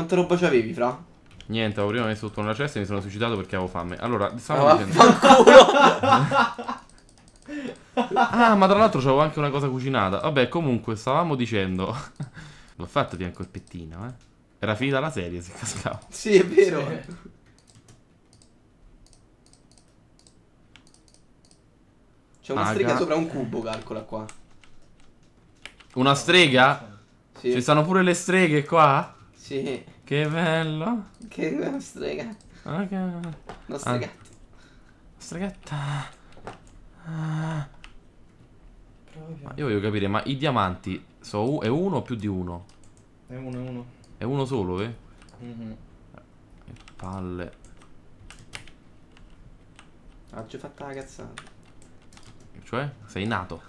Quanta roba c'avevi, fra? Niente, avevo prima messo tutto nella cesta e mi sono suicidato perché avevo fame. Allora, stavo ah, dicendo. ah, ma tra l'altro c'avevo anche una cosa cucinata. Vabbè, comunque, stavamo dicendo. L'ho fatto via colpettina, eh. Era finita la serie si cascava. Sì, è vero. Sì. C'è una Aga. Ah, strega sopra un cubo, calcola qua. Una strega? Sì. Ci stanno pure le streghe qua? Sì. Che bello. Che strega. Ah, Una stregata. Ah. Stregata. Ah. io voglio capire, ma i diamanti sono è uno o più di uno? È uno, è uno. È uno solo, eh? Mm -hmm. Che palle. Ha già fatto la cazzata. Cioè? Sei nato.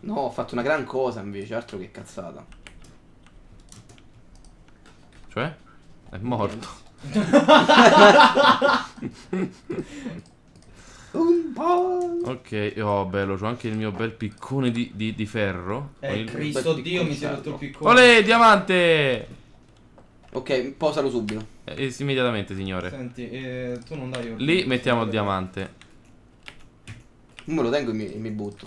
No, ho fatto una gran cosa invece, altro che cazzata. Cioè? È morto. Un po'. Ok, oh bello, ho anche il mio bel piccone di, di, di ferro. Eh, Cristo Dio, mi si è rotto il piccone. Olè, diamante! Ok, posalo subito. Eh, immediatamente, signore. Senti, eh, tu non dai ordine. Lì mettiamo il diamante. Non me lo tengo e mi, e mi butto.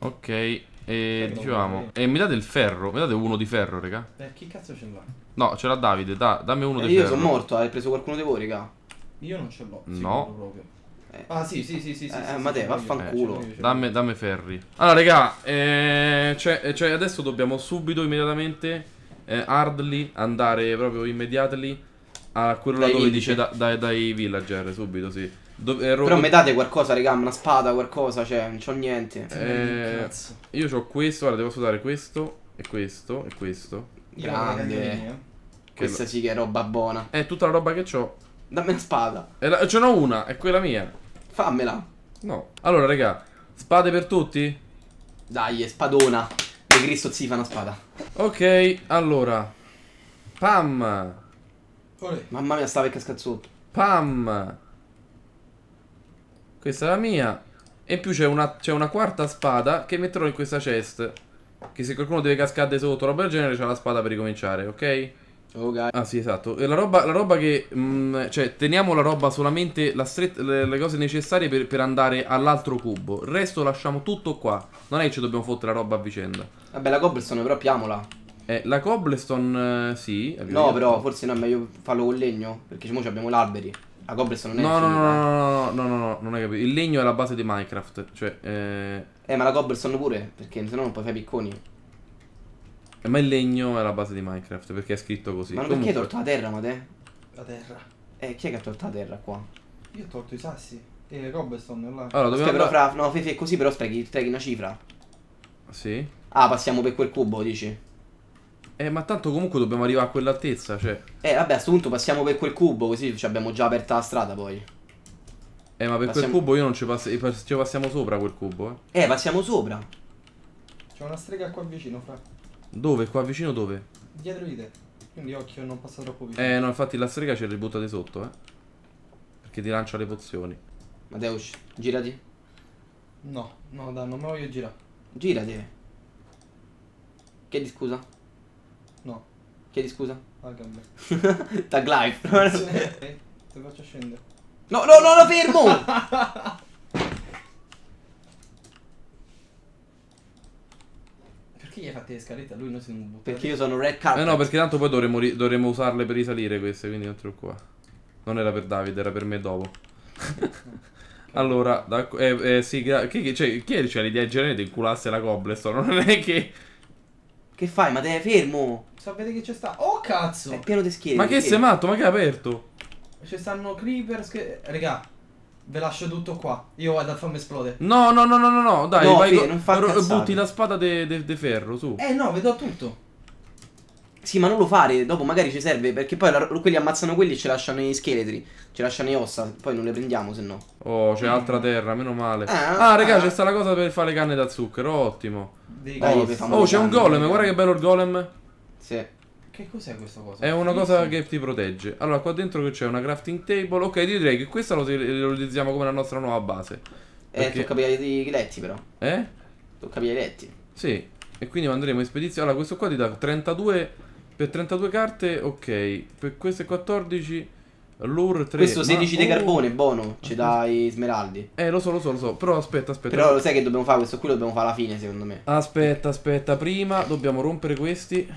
Ok. E dicevamo, e mi date il ferro, mi date uno di ferro, raga. Eh, chi cazzo ce l'ha? No, ce l'ha Davide, da, dammi uno eh, di io ferro. Io sono morto, hai preso qualcuno di voi, raga? Io non ce l'ho. No. Proprio. Eh. Ah, sì, sì, sì, sì. Eh, sì, ma te, vaffanculo. Eh, dammi, dammi ferri. Allora, raga, eh, cioè, eh, cioè, adesso dobbiamo subito, immediatamente, hardly, eh, andare proprio immediately a quello là dove dice da, dai, dai villager, subito, sì. Dove, ero... Eh, Però mi date qualcosa, regà, una spada, qualcosa, cioè, non c'ho niente. Eh, io ho questo, guarda, devo usare questo e questo e questo. Grande. Questa sì che è roba buona. Eh, è tutta la roba che ho. Dammi una spada. La... Ce n'ho una, è quella mia. Fammela. No. Allora, regà, spade per tutti? Dai, spadona. De Cristo si fa una spada. Ok, allora. Pam. Olè. Mamma mia, stava che scazzotto. Pam. Questa è la mia. E in più c'è una, una, quarta spada che metterò in questa chest. Che se qualcuno deve cascare sotto, roba del genere, c'è la spada per ricominciare, ok? Okay. Oh, ah sì esatto la roba, la roba che mh, mm, Cioè teniamo la roba solamente la le, le, cose necessarie per, per andare all'altro cubo Il resto lasciamo tutto qua Non è che ci dobbiamo fottere la roba a vicenda Vabbè la cobblestone però apriamola eh, la cobblestone eh, sì No però forse no è meglio farlo con legno Perché ci abbiamo l'alberi la cobblestone non è no, infinita. No, no, no, no, no, no, non hai capito. Il legno è la base di Minecraft, cioè... Eh, eh ma la cobblestone pure, perché sennò non puoi fare picconi. Eh, ma il legno è la base di Minecraft, perché è scritto così. Ma Comunque... perché hai tolto la terra, ma te? La terra. Eh, chi è che ha tolto la terra qua? Io ho tolto i sassi. E le cobblestone là. Allora, dobbiamo... Sì, fra... No, Fefe, così però sprechi, sprechi una cifra. Sì? Ah, passiamo per quel cubo, dici? Eh, ma tanto comunque dobbiamo arrivare a quell'altezza, cioè. Eh, vabbè, a questo punto passiamo per quel cubo, così abbiamo già aperta la strada poi. Eh, ma per passiamo... quel cubo io non ci, pass eh, ci passiamo sopra quel cubo, eh. Eh, passiamo sopra. C'è una strega qua vicino, fra. Dove? Qua vicino dove? Dietro di te. Quindi occhio, non passa troppo vicino. Eh, no, infatti la strega ce la buttate sotto, eh. Perché ti lancia le pozioni. Mateus, girati. No, no, dai, non me voglio girare. Girati. Chiedi scusa. No. Chiedi scusa. Ah, gambe. Tag life. ti faccio scendere. No, no, no, no, fermo! Perché gli hai fatto le scalette a lui? Noi siamo buttati. Perché io sono red card. Eh no, perché tanto poi dovremmo, dovremmo usarle per risalire queste, quindi non qua. Non era per Davide, era per me dopo. allora, da, eh, eh, sì, che, che, cioè, chi è, cioè, l'idea generale di inculasse la cobblestone? Non è che... Che fai? Ma te fermo! Sapete che c'è sta? Oh cazzo! È pieno di schiere. Ma che sei matto? Ma che è aperto? Ci stanno creeper che... Regà, ve lascio tutto qua. Io vado a farmi esplodere. No, no, no, no, no, no. Dai, no, vai. Fede, non butti la spada di ferro su. Eh no, vedo tutto. Sì, ma non lo fare, dopo magari ci serve, perché poi la, quelli ammazzano quelli e ci lasciano i scheletri, ci lasciano i ossa, poi non le prendiamo se no. Oh, c'è mm. altra terra, meno male. Ah, ah, ah. raga, ah. c'è sta la cosa per fare le canne da zucchero, ottimo. Dei oh, c'è un golem, guarda che bello il golem. Sì. Che cos'è questa cosa? È una cosa che ti protegge. Allora, qua dentro che c'è una crafting table. Ok, ti direi che questa lo, utilizziamo come la nostra nuova base. Eh, perché... Eh, tocca pigliare i letti però. Eh? Tocca pigliare i letti. Sì, e quindi andremo in spedizione. Allora, questo qua ti dà 32 per 32 carte, ok. Per queste 14... Lure 3. Questo 16 ma... di carbone, oh. buono, ci dai smeraldi. Eh, lo so, lo so, lo so. Però aspetta, aspetta. Però lo sai che dobbiamo fare? Questo qui lo dobbiamo fare alla fine, secondo me. Aspetta, aspetta. Prima dobbiamo rompere questi.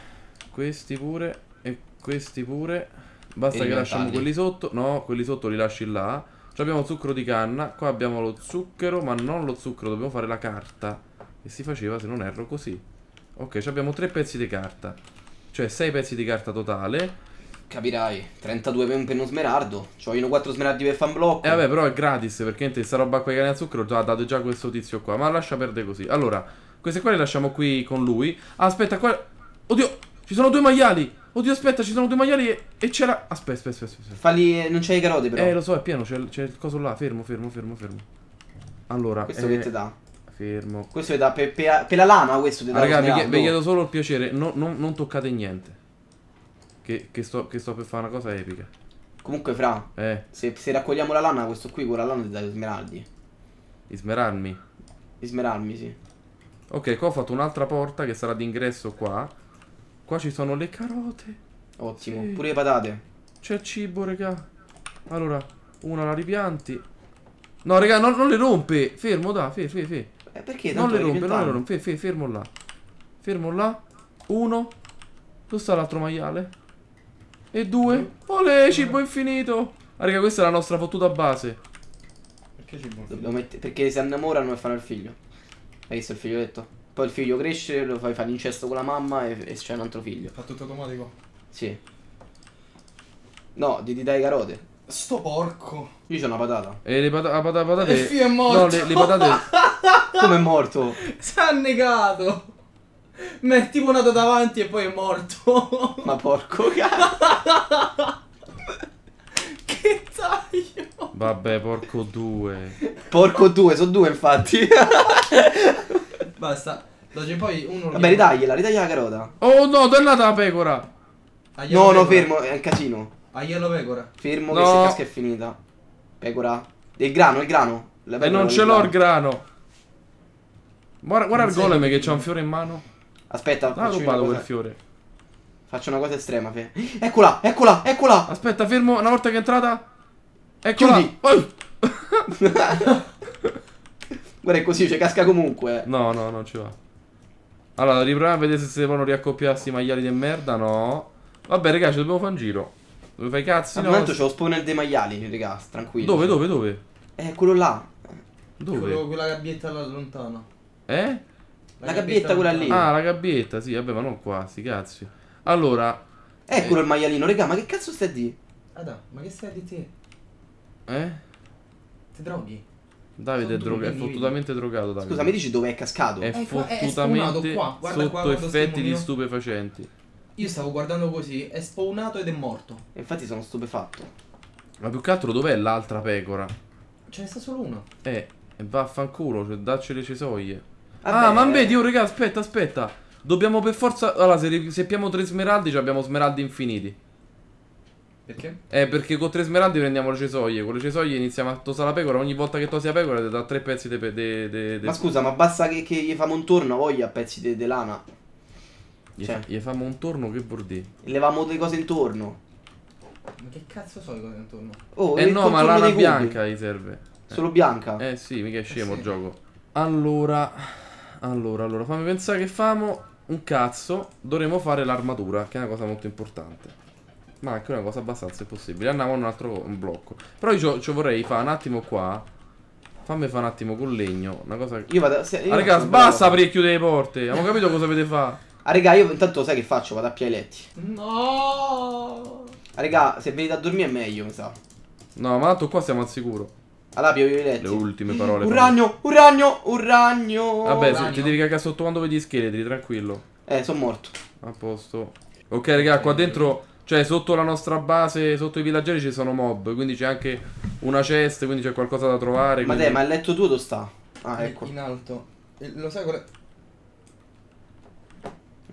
Questi pure. E questi pure. Basta che lasciamo quelli sotto. No, quelli sotto li lasci là. Cioè abbiamo zucchero di canna. Qua abbiamo lo zucchero, ma non lo zucchero. Dobbiamo fare la carta. Che si faceva, se non erro, così. Ok, abbiamo tre pezzi di carta. Cioè 6 pezzi di carta totale. Capirai, 32 per un penno smerardo. C'ho 4 smerardi per fan blocco. eh vabbè, però è gratis perché questa roba qua che al zucchero l'ha dato già questo tizio qua. Ma lascia perdere così. Allora, queste qua le lasciamo qui con lui. Ah, aspetta, qua. Oddio, ci sono due maiali. Oddio, aspetta, ci sono due maiali e, e c'era. Aspetta, aspetta, aspetta. aspetta. Falli, non c'hai i carote però. Eh, lo so, è pieno. C'è il coso là. Fermo, fermo, fermo, fermo. Allora. Questo eh... che ti dà? Fermo. Questo è da per, per, per la lama, questo ti ah, raga, vi, vi chiedo solo il piacere, no, no, non toccate niente. Che, che, sto, che, sto, per fare una cosa epica. Comunque, fra, eh. se, se, raccogliamo la lama, questo qui con la lama ti dà gli smeraldi. Smerarmi? Smerarmi, sì. Ok, qua ho fatto un'altra porta che sarà d'ingresso qua. Qua ci sono le carote. Ottimo, sì. pure le patate. C'è cibo, raga. Allora, una la ripianti. No, raga, non, non le rompe. Fermo, da, fe, fe, eh perché? Non le rompe, non le rompe. Fe, fermo là. Fermo là. Uno. Dove sta l'altro maiale? E due. Olè, cibo infinito. Ah, raga, questa è la nostra fottuta base. Perché cibo infinito? perché si innamorano e fanno il figlio. Hai visto il figlioletto? Poi il figlio cresce, lo fai fare l'incesto con la mamma e, e c'è un altro figlio. Fa tutto automatico? Sì. No, ti, ti dai carote. Sto porco. Lì c'è una patata. E le pata patata, patate. Il fio è morto. No, le, le patate. Come è morto? Si è annegato. Ma è tipo nato davanti e poi è morto. Ma porco cazzo. che taglio. Vabbè, porco due. Porco due, sono due infatti. Basta. Doge poi uno. Vabbè, ritagliela, ritaglia la carota. Oh no, tornata la pecora. Tagliamo no, no, fermo, è un casino. Aiello ah, pecora. Fermo no. che se casca è finita. Pecora. Il grano, il grano. E non ce l'ho il grano. Guarda, guarda il golem che c'ha un fiore in mano. Aspetta, ah, l'ha rubato quel fiore. Faccio una cosa estrema, Fe. Eccola, eccola, eccola. Aspetta, fermo, una volta che è entrata. Eccola. Chiudi. Oh. guarda, è così, cioè casca comunque. No, no, non ci va. Allora, riproviamo a vedere se si devono riaccoppiarsi i maiali di merda. No. Vabbè, ragazzi, dobbiamo fare un giro. Dove fai cazzo? No, tanto c'ho lo spawn dei maiali, raga, tranquillo. Dove, dove, dove? Eh, quello là. Dove? Quello, quella gabbietta là lontana. Eh? La, la gabbietta, gabbietta quella lì. Ah, la gabbietta, sì, vabbè, ma non qua, sti cazzi. Allora. Eccolo eh. eh il maialino, raga, ma che cazzo stai di? Ada, ma che stai di te? Eh? Ti droghi? Davide è, droga è fottutamente drogato. Davide. Scusa, mi dici dove è cascato? È, è eh, eh, fottutamente qua, è qua. Guarda, sotto qua, effetti di stupefacenti. Io stavo guardando così, è spawnato ed è morto. infatti sono stupefatto. Ma più che altro dov'è l'altra pecora? Ce ne sta solo una. Eh, vaffanculo, cioè, dacci le cesoie. Ah, ma eh. vedi, oh raga, aspetta, aspetta. Dobbiamo per forza... Allora, se abbiamo tre smeraldi, abbiamo smeraldi infiniti. Perché? Eh, perché con tre smeraldi prendiamo le cesoie. Con le cesoie iniziamo a tosare la pecora. Ogni volta che tosi la pecora ti dà tre pezzi di... De... Ma scusa, ma basta che, che gli famo un torno voglia pezzi di lana. Gli, cioè, gli famo un torno che vuol dire? Levamo delle cose intorno. Ma che cazzo sono le cose intorno? Oh, eh no, ma lana bianca gli serve. Eh. Solo bianca? Eh sì, mica è eh scemo eh sì. il gioco. Allora, allora, allora, fammi pensare che famo un cazzo. Dovremmo fare l'armatura, che è una cosa molto importante. Ma anche una cosa abbastanza impossibile. Andiamo a un altro un blocco. Però io ci vorrei fare un attimo qua. Fammi fare un attimo con legno. Una cosa. Io vado. Se, io ah, aprire e chiudere le porte. Abbiamo capito cosa avete fatto. Ah, regà, io intanto sai che faccio? Vado a piailetti. No. Ah, raga, se venite a dormire è meglio, mi sa. No, ma tanto qua siamo al sicuro. Allora, i letti. Le ultime parole. Un ragno, un ragno, un ragno. Vabbè, ragno. ti devi cagare sotto quando vedi gli scheletri, tranquillo. Eh, sono morto. A posto. Ok, regà, qua dentro, cioè sotto la nostra base, sotto i villaggeri ci sono mob. Quindi c'è anche una cest, quindi c'è qualcosa da trovare. Ma quindi... te, ma il letto tuo dove sta? Ah, ecco. In alto. Eh, lo sai qual è?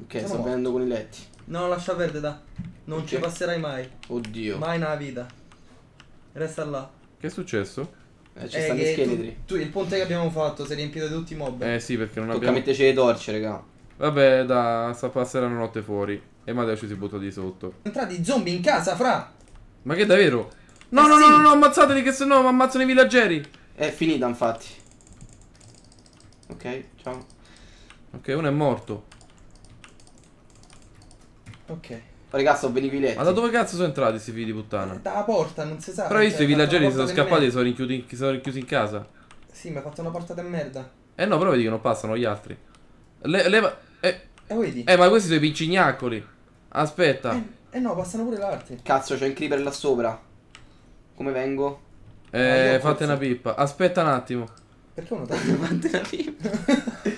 Ok, sta venendo con i letti. No, lascia perdere, da. Non okay. ci passerai mai. Oddio. Mai nella vita. Resta là. Che è successo? Eh, ci eh, stanno gli scheletri. Tu, tu, il ponte che abbiamo fatto si è riempito di tutti i mob. Eh sì, perché non Tocca abbiamo... Tocca metterci le torce, raga. Vabbè, da, sta passare la notte fuori. E ma adesso si butta di sotto. Entrati zombie in casa, fra! Ma che davvero? No, eh, no, sì. no, no, no, ammazzateli che sennò mi ammazzano i villaggeri. È finita, infatti. Ok, ciao. Ok, uno è morto. Ok. Ragazzo, velivoli. Ma da dove cazzo sono entrati questi figli di puttana? Da la porta, non si sa. Però hai visto cioè, i si sono scappati e sono rinchiusi in casa. Sì, mi ha fatto una porta da merda. Eh no, però vedi che non passano gli altri. Le, leva. Eh. eh, vedi? Eh, ma questi sono i piccignaccoli. Aspetta. Eh, eh no, passano pure l'arte. Cazzo, c'è il creeper là sopra. Come vengo? Eh, fate una pippa. Aspetta un attimo. Perché uno taglio fate una pippa?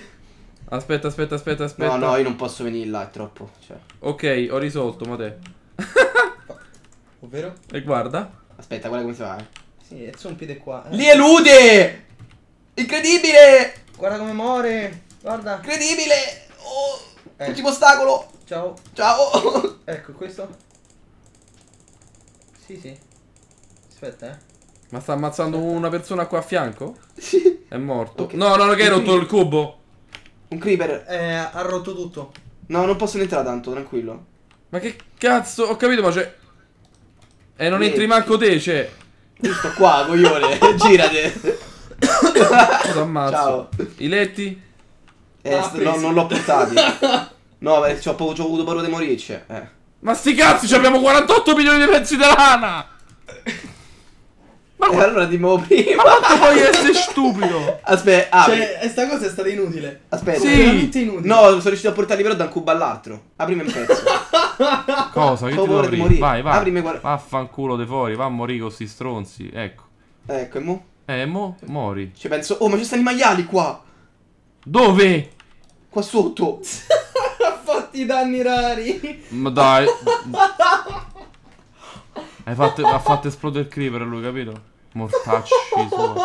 Aspetta, aspetta, aspetta, aspetta. No, no, io non posso venire là, è troppo. Cioè. Ok, ho risolto, ma te. Ovvero? E guarda. Aspetta, guarda come si fa. Eh. Sì, un piede qua. Eh. Li elude! Incredibile! Guarda come muore! Guarda! Incredibile! Oh! Eh. Ultimo ostacolo! Ciao! Ciao! ecco, questo? Sì, sì. Aspetta, eh. Ma sta ammazzando una persona qua a fianco? Sì. È morto. Okay. No, no, no, che hai rotto il cubo! Un creeper. Eh, ha rotto tutto. No, non posso entrare tanto, tranquillo. Ma che cazzo? Ho capito, ma c'è... Cioè, e eh, non entri manco te, c'è. Cioè. sto qua, coglione. Girate. Ciao. I letti? Eh, ah, no, non l'ho portati. no, beh, ho, ho avuto paura di morirci. Cioè, eh. Ma sti cazzi, abbiamo 48 milioni di pezzi di lana! Ma eh, allora dimmo prima. Ma quanto puoi essere stupido? Aspetta, apri. Ah, cioè, sta cosa è stata inutile. Aspetta. Sì. Inutile. No, sono riuscito a portarli però da un cubo all'altro. Aprimi un pezzo. cosa? Che Favore ti devo morire? Vai, vai. Aprimi guarda. Vaffanculo de fuori, va a morire con questi stronzi. Ecco. Ecco, e mo? Eh, mo mori. Cioè, penso... Oh, ma ci stanno i maiali qua. Dove? Qua sotto. Ha Fatti danni rari. Ma dai. fatto, ha fatto esplodere il creeper lui, capito? Mortacci suo.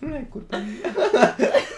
Non è colpa mia.